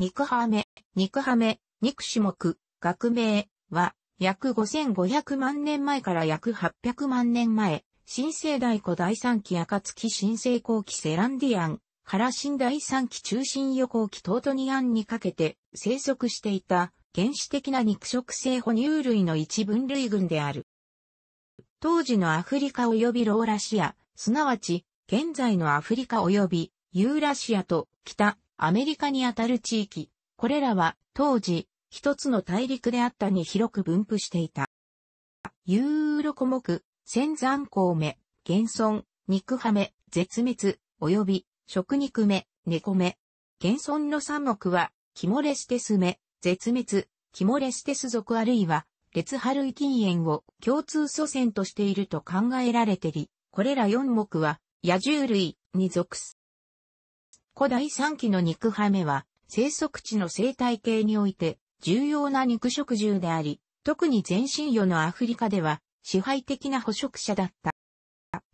肉はめ、肉はめ、肉種目、学名は、約5500万年前から約800万年前、新生代古第三期暁新生後期セランディアン、原新第三期中心予後期トートニアンにかけて生息していた原始的な肉食性哺乳類の一分類群である。当時のアフリカ及びローラシア、すなわち現在のアフリカ及びユーラシアと北アメリカにあたる地域、これらは当時、一つの大陸であったに広く分布していた。ユーロコモ仙山ウ目、原村、肉はメ、絶滅、及び、食肉目、猫目。原村の三目は、キモレステス目、絶滅、キモレステス属あるいは、列春胃菌炎を共通祖先としていると考えられてり、これら四目は、野獣類に属す。古代3期の肉ハメは、生息地の生態系において重要な肉食獣であり、特に全身魚のアフリカでは支配的な捕食者だった。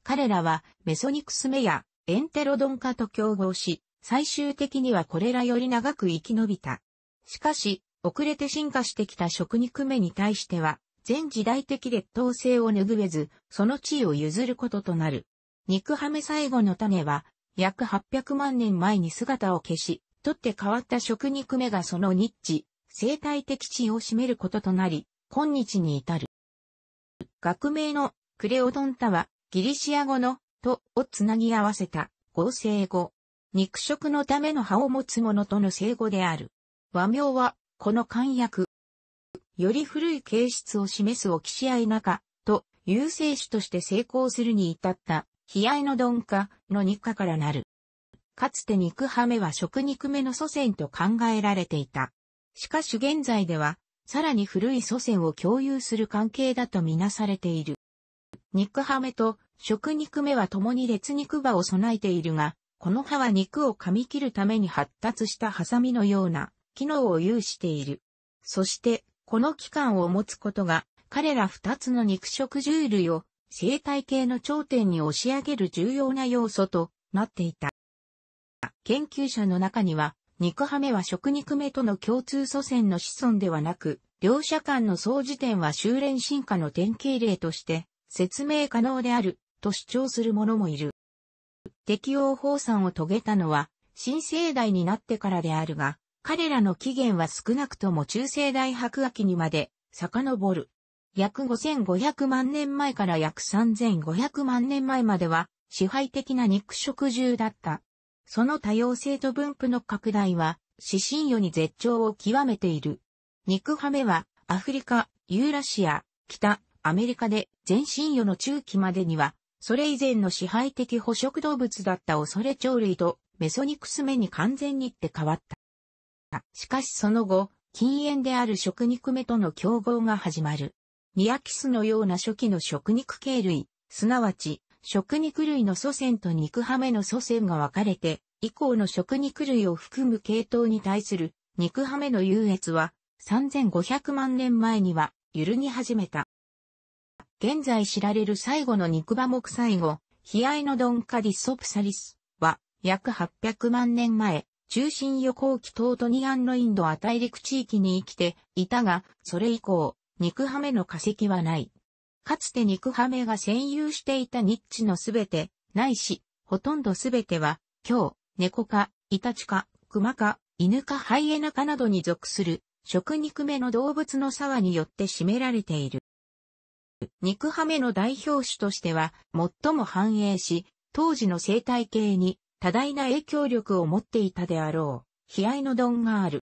彼らはメソニクスメやエンテロドン科と競合し、最終的にはこれらより長く生き延びた。しかし、遅れて進化してきた食肉目に対しては、全時代的劣等性を拭えず、その地位を譲ることとなる。肉ハメ最後の種は、約800万年前に姿を消し、取って変わった食肉目がそのニッチ、生態的地位を占めることとなり、今日に至る。学名のクレオドンタは、ギリシア語のとをつなぎ合わせた合成語。肉食のための葉を持つ者との生語である。和名は、この漢訳。より古い形質を示すオキシアイナカと、優勢種として成功するに至った悲哀の鈍化の日課からなる。かつて肉ハメは食肉目の祖先と考えられていた。しかし現在では、さらに古い祖先を共有する関係だとみなされている。肉ハメと食肉目は共に列肉場を備えているが、この歯は肉を噛み切るために発達したハサミのような機能を有している。そして、この器官を持つことが、彼ら二つの肉食獣類を生態系の頂点に押し上げる重要な要素となっていた。研究者の中には、肉ハメは食肉目との共通祖先の子孫ではなく、両者間の相似点は修練進化の典型例として説明可能であると主張する者もいる。適応放散を遂げたのは新生代になってからであるが、彼らの起源は少なくとも中生代白亜紀にまで遡る。約5500万年前から約3500万年前までは支配的な肉食獣だった。その多様性と分布の拡大は、死神魚に絶頂を極めている。肉ハメは、アフリカ、ユーラシア、北、アメリカで全神魚の中期までには、それ以前の支配的捕食動物だった恐れ鳥類とメソニクス目に完全にって変わった。しかしその後、禁煙である食肉目との競合が始まる。ニアキスのような初期の食肉系類、すなわち、食肉類の祖先と肉ハメの祖先が分かれて、以降の食肉類を含む系統に対する肉ハメの優越は、3500万年前には揺るぎ始めた。現在知られる最後の肉馬目最後、悲哀のドンカディソプサリスは、約800万年前、中心予行期東トニアンのインドア大陸地域に生きていたが、それ以降、肉ハメの化石はない。かつて肉ハメが占有していたニッチのすべて、ないし、ほとんどすべては、今日、猫か、イタチか、熊か、犬かハイエナかなどに属する、食肉目の動物の沢によって占められている。肉ハメの代表種としては、最も繁栄し、当時の生態系に多大な影響力を持っていたであろう、悲哀のドンがある。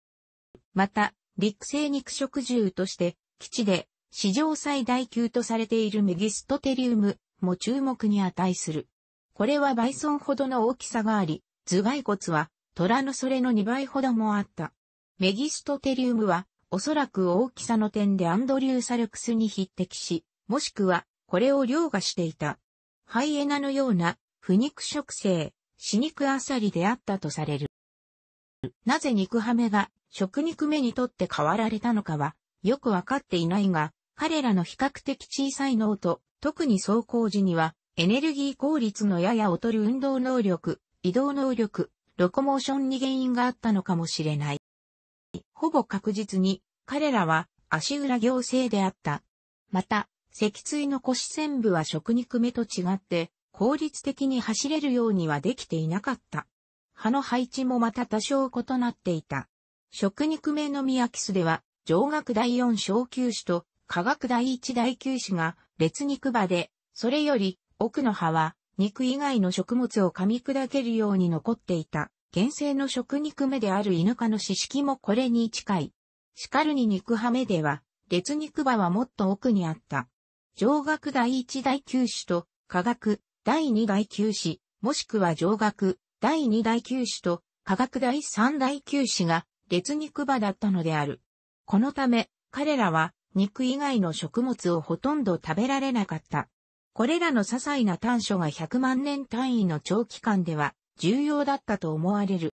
また、陸生肉食獣として基地で史上最大級とされているメギストテリウムも注目に値する。これはバイソンほどの大きさがあり、頭蓋骨は虎のそれの2倍ほどもあった。メギストテリウムはおそらく大きさの点でアンドリューサルクスに匹敵し、もしくはこれを凌駕していた。ハイエナのような不肉食性、死肉アサリであったとされる。なぜ肉ハメが食肉目にとって変わられたのかはよくわかっていないが、彼らの比較的小さい脳と、特に走行時には、エネルギー効率のやや劣る運動能力、移動能力、ロコモーションに原因があったのかもしれない。ほぼ確実に、彼らは足裏行政であった。また、脊椎の腰線部は食肉目と違って、効率的に走れるようにはできていなかった。歯の配置もまた多少異なっていた。食肉目のミアキスでは、上学第四小球種と科学第一第球種が列肉場で、それより奥の葉は肉以外の食物を噛み砕けるように残っていた。原生の食肉目である犬科の四式もこれに近い。しかるに肉派目では、列肉場はもっと奥にあった。上学第一第球種と科学第二第球種、もしくは上学第二大球種と科学第三第球種が列肉場だったのである。このため、彼らは肉以外の食物をほとんど食べられなかった。これらの些細な短所が100万年単位の長期間では重要だったと思われる。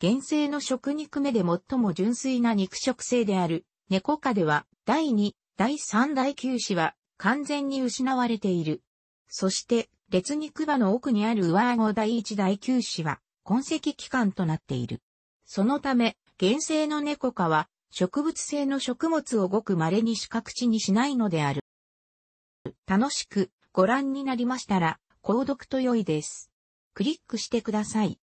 原生の食肉目で最も純粋な肉食性である猫科では第2、第3第9子は完全に失われている。そして列肉場の奥にある上顎第1第9子は痕跡期間となっている。そのため、原生の猫科は植物性の食物をごく稀に四角地にしないのである。楽しくご覧になりましたら、購読と良いです。クリックしてください。